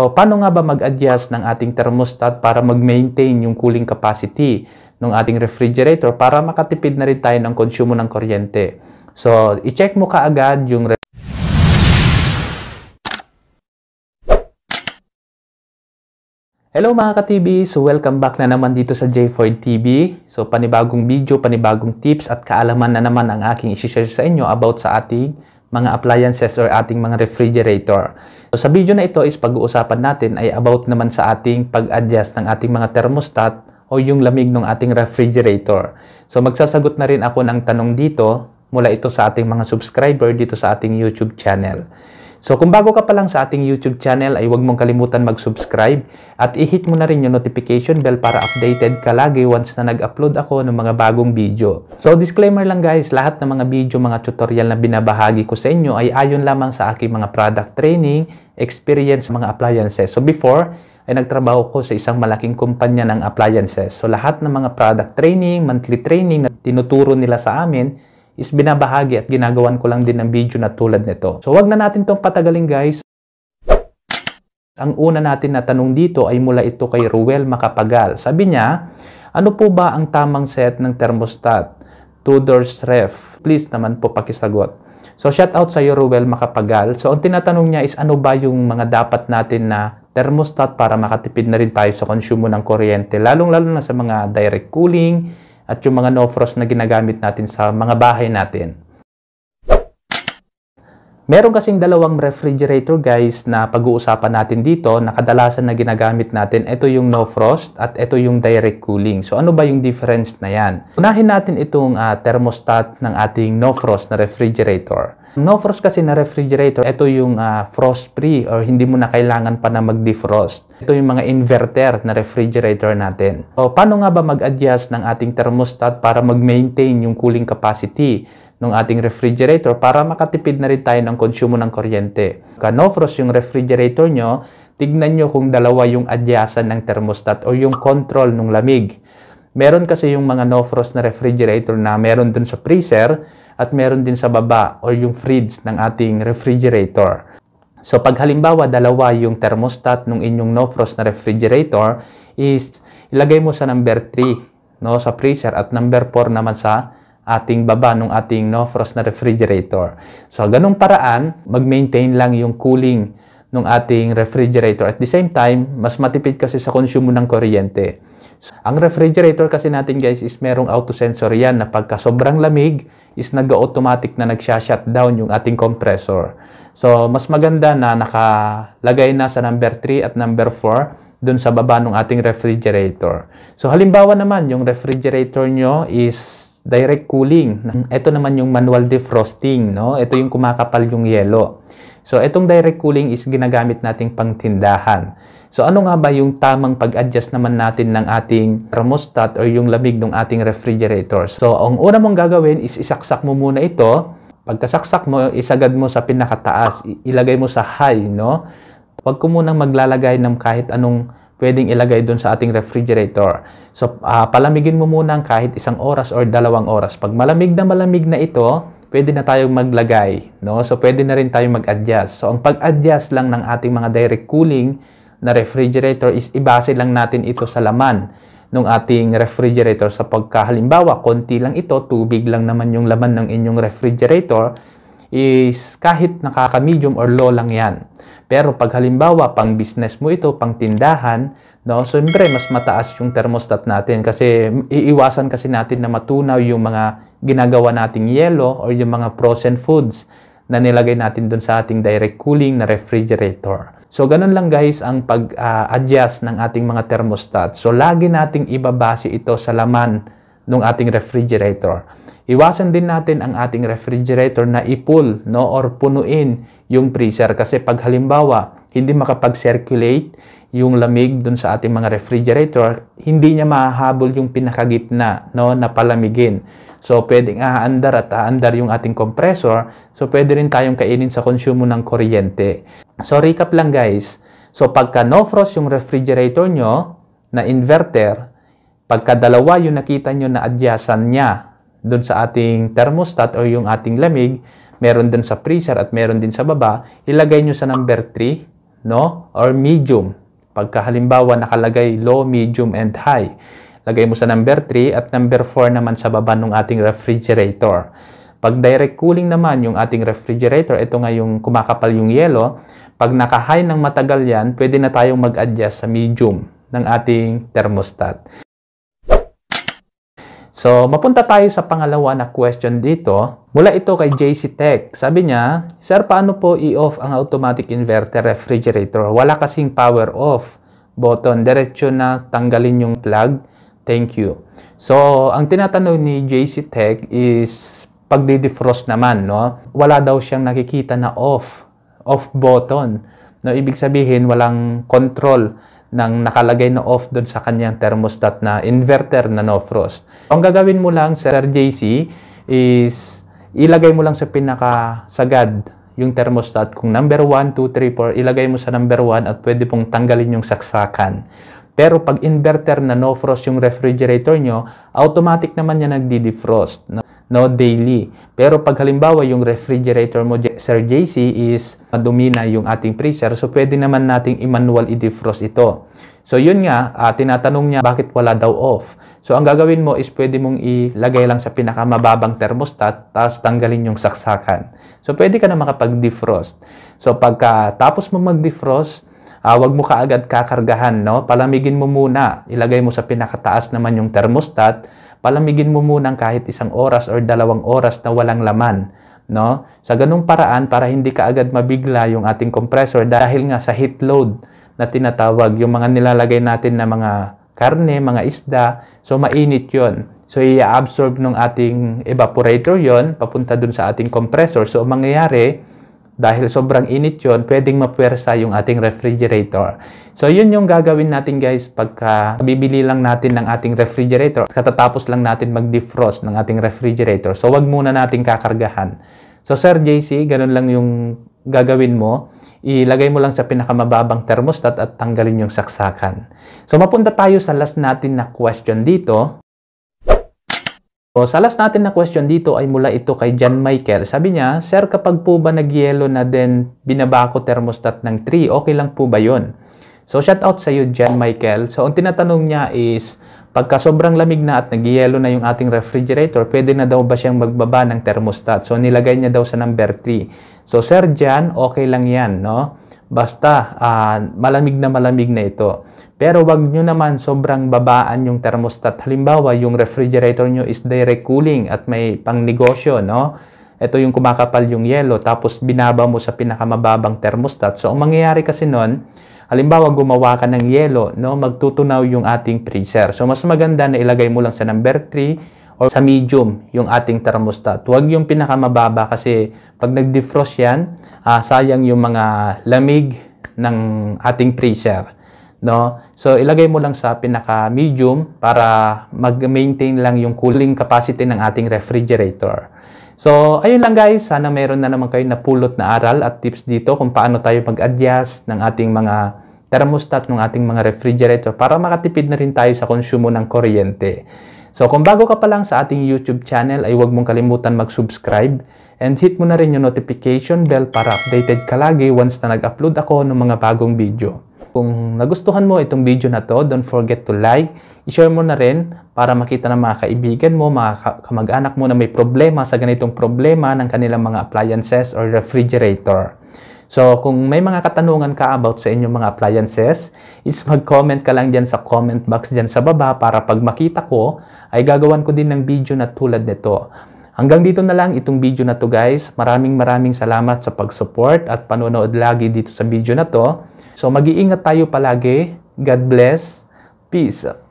O, paano nga ba mag-adjust ng ating thermostat para mag-maintain yung cooling capacity ng ating refrigerator para makatipid na rin tayo ng konsumo ng kuryente? So, i-check mo kaagad yung Hello mga ka-TV! So welcome back na naman dito sa J4 TV. So panibagong video, panibagong tips at kaalaman na naman ang aking isishare sa inyo about sa ating mga appliances or ating mga refrigerator. So, sa video na ito is pag-uusapan natin ay about naman sa ating pag-adjust ng ating mga thermostat o yung lamig ng ating refrigerator. So magsasagot na rin ako ng tanong dito mula ito sa ating mga subscriber dito sa ating YouTube channel. So kung bago ka pa lang sa ating YouTube channel ay huwag mong kalimutan mag-subscribe at i-hit mo na rin yung notification bell para updated ka lagi once na nag-upload ako ng mga bagong video. So disclaimer lang guys, lahat ng mga video, mga tutorial na binabahagi ko sa inyo ay ayon lamang sa aking mga product training, experience, mga appliances. So before, ay nagtrabaho ko sa isang malaking kumpanya ng appliances. So lahat ng mga product training, monthly training na tinuturo nila sa amin is binabahagi at ginagawan ko lang din ng video na tulad nito. So wag na natin tong patagalin guys. Ang una natin na tanong dito ay mula ito kay Ruel Makapagal. Sabi niya, ano po ba ang tamang set ng thermostat? Two doors Ref. Please naman po pakisagot. So shout out sa iyo Ruel Makapagal. So ang tinatanong niya is ano ba yung mga dapat natin na thermostat para makatipid na rin tayo sa konsumo ng kuryente. Lalong-lalo na sa mga direct cooling, at yung mga no-frost na ginagamit natin sa mga bahay natin. Meron kasing dalawang refrigerator guys na pag-uusapan natin dito na kadalasan na ginagamit natin. Ito yung no frost at ito yung direct cooling. So ano ba yung difference na yan? Unahin natin itong uh, thermostat ng ating no frost na refrigerator. No frost kasi na refrigerator, ito yung uh, frost free or hindi mo na kailangan pa na mag-defrost. Ito yung mga inverter na refrigerator natin. O paano nga ba mag-adjust ng ating thermostat para mag-maintain yung cooling capacity ng ating refrigerator para makatipid na rin tayo ng konsumo ng kuryente. No frost yung refrigerator nyo, tignan nyo kung dalawa yung adyasan ng thermostat o yung control ng lamig. Meron kasi yung mga no-frost na refrigerator na meron dun sa freezer at meron din sa baba or yung fridge ng ating refrigerator. So pag halimbawa dalawa yung thermostat ng inyong no-frost na refrigerator is ilagay mo sa number 3 no sa freezer at number 4 naman sa ating baba ng ating no-frost na refrigerator. So ganung paraan, mag-maintain lang yung cooling ng ating refrigerator. At the same time, mas matipid kasi sa konsumo ng kuryente. Ang refrigerator kasi natin guys is merong auto sensor yan na pagka sobrang lamig is nag-automatic na nagsha-shutdown yung ating compressor. So mas maganda na nakalagay na sa number 3 at number 4 dun sa baba ng ating refrigerator. So halimbawa naman yung refrigerator nyo is direct cooling. Ito naman yung manual defrosting, no? Ito yung kumakapal yung yelo. So, itong direct cooling is ginagamit nating pangtindahan. So, ano nga ba yung tamang pag-adjust naman natin ng ating thermostat or yung lamig ng ating refrigerator? So, ang una mong gagawin is isaksak mo muna ito. Pagkasaksak mo, isagad mo sa pinakataas. Ilagay mo sa high, no? Huwag ko munang maglalagay ng kahit anong pwedeng ilagay doon sa ating refrigerator. So, uh, palamigin mo muna kahit isang oras or dalawang oras. Pag malamig na malamig na ito, pwede na tayong maglagay. No? So, pwede na rin tayong mag-adjust. So, ang pag-adjust lang ng ating mga direct cooling na refrigerator is ibase lang natin ito sa laman ng ating refrigerator sa pagkahalimbawa, konti lang ito, tubig lang naman yung laman ng inyong refrigerator, is kahit nakaka-medium or low lang yan. Pero pag halimbawa, pang business mo ito, pang tindahan, No? So, siyempre, mas mataas yung thermostat natin kasi iiwasan kasi natin na matunaw yung mga ginagawa nating yelo or yung mga frozen foods na nilagay natin doon sa ating direct cooling na refrigerator. So, ganun lang guys ang pag-adjust ng ating mga thermostat. So, lagi nating ibabase ito sa laman ng ating refrigerator. Iwasan din natin ang ating refrigerator na ipul no, or punuin yung freezer kasi pag halimbawa hindi makapag-circulate yung lamig dun sa ating mga refrigerator, hindi niya mahahabol yung pinakagitna no, na palamigin. So, pwedeng aandar at aandar yung ating compressor. So, pwede rin tayong kainin sa konsumo ng kuryente. So, recap lang guys. So, pagka no frost yung refrigerator nyo na inverter, pagka dalawa yung nakita nyo na adjacent niya dun sa ating thermostat o yung ating lamig, meron dun sa freezer at meron din sa baba, ilagay nyo sa number 3 no? Or medium. Pagka halimbawa nakalagay low, medium, and high. Lagay mo sa number 3 at number 4 naman sa baba ng ating refrigerator. Pag direct cooling naman yung ating refrigerator, ito nga yung kumakapal yung yelo, pag naka-high ng matagal yan, pwede na tayong mag-adjust sa medium ng ating thermostat. So, mapunta tayo sa pangalawa na question dito. Mula ito kay JC Tech. Sabi niya, Sir, paano po i-off ang automatic inverter refrigerator? Wala kasing power off button. Diretso na tanggalin yung plug. Thank you. So, ang tinatanong ni JC Tech is pagde-defrost naman, no? Wala daw siyang nakikita na off, off button. No, ibig sabihin walang control ng nakalagay na off doon sa kanyang thermostat na inverter na no frost. Ang gagawin mo lang, Sir JC, is ilagay mo lang sa pinakasagad yung thermostat. Kung number 1, 2, 3, 4, ilagay mo sa number 1 at pwede pong tanggalin yung saksakan. Pero pag inverter na no frost yung refrigerator nyo, automatic naman yan nagdi-defrost no daily. Pero pag halimbawa yung refrigerator mo, Sir JC, is madumi yung ating freezer, so pwede naman nating i-manual i-defrost ito. So yun nga, uh, tinatanong niya bakit wala daw off. So ang gagawin mo is pwede mong ilagay lang sa pinakamababang thermostat tapos tanggalin yung saksakan. So pwede ka na makapag-defrost. So pagkatapos mo mag-defrost, uh, wag mo kaagad kakargahan, no? Palamigin mo muna. Ilagay mo sa pinakataas naman yung thermostat palamigin mo muna kahit isang oras or dalawang oras na walang laman. No? Sa ganung paraan, para hindi ka agad mabigla yung ating compressor dahil nga sa heat load na tinatawag, yung mga nilalagay natin na mga karne, mga isda, so mainit yon So, i-absorb ng ating evaporator yon papunta dun sa ating compressor. So, mangyayari, dahil sobrang init yon, pwedeng mapuwersa yung ating refrigerator. So yun yung gagawin natin guys pagka bibili lang natin ng ating refrigerator. Katatapos lang natin mag-defrost ng ating refrigerator. So wag muna natin kakargahan. So Sir JC, ganun lang yung gagawin mo, ilagay mo lang sa pinakamababang thermostat at tanggalin yung saksakan. So mapunta tayo sa last natin na question dito. So, sa last natin na question dito ay mula ito kay John Michael. Sabi niya, Sir, kapag po ba nagyelo na then binabako thermostat ng 3, okay lang po ba yon? So, shout out sa iyo, John Michael. So, ang tinatanong niya is, pagka sobrang lamig na at nagyelo na yung ating refrigerator, pwede na daw ba siyang magbaba ng thermostat? So, nilagay niya daw sa number 3. So, Sir John, okay lang yan, no? Basta uh, malamig na malamig na ito. Pero wag nyo naman sobrang babaan yung thermostat. Halimbawa, yung refrigerator nyo is direct cooling at may pang negosyo, no? Ito yung kumakapal yung yelo tapos binaba mo sa pinakamababang thermostat. So, ang mangyayari kasi nun, Halimbawa, gumawa ka ng yelo, no? magtutunaw yung ating freezer. So, mas maganda na ilagay mo lang sa number 3 o sa medium yung ating thermostat. Huwag yung pinakamababa kasi pag nag-defrost yan, uh, sayang yung mga lamig ng ating freezer. No? So ilagay mo lang sa pinaka-medium para mag-maintain lang yung cooling capacity ng ating refrigerator. So ayun lang guys, sana meron na naman kayo napulot na aral at tips dito kung paano tayo mag-adjust ng ating mga thermostat ng ating mga refrigerator para makatipid na rin tayo sa konsumo ng kuryente. So kung bago ka pa lang sa ating YouTube channel ay huwag mong kalimutan mag-subscribe and hit mo na rin yung notification bell para updated ka lagi once na nag-upload ako ng mga bagong video. Kung nagustuhan mo itong video na to, don't forget to like, i-share mo na rin para makita ng mga kaibigan mo, mga kamag-anak mo na may problema sa ganitong problema ng kanilang mga appliances or refrigerator. So, kung may mga katanungan ka about sa inyong mga appliances, is mag-comment ka lang dyan sa comment box dyan sa baba para pag makita ko, ay gagawan ko din ng video na tulad nito. Hanggang dito na lang itong video na to guys. Maraming maraming salamat sa pag-support at panonood lagi dito sa video na to. So, mag-iingat tayo palagi. God bless. Peace.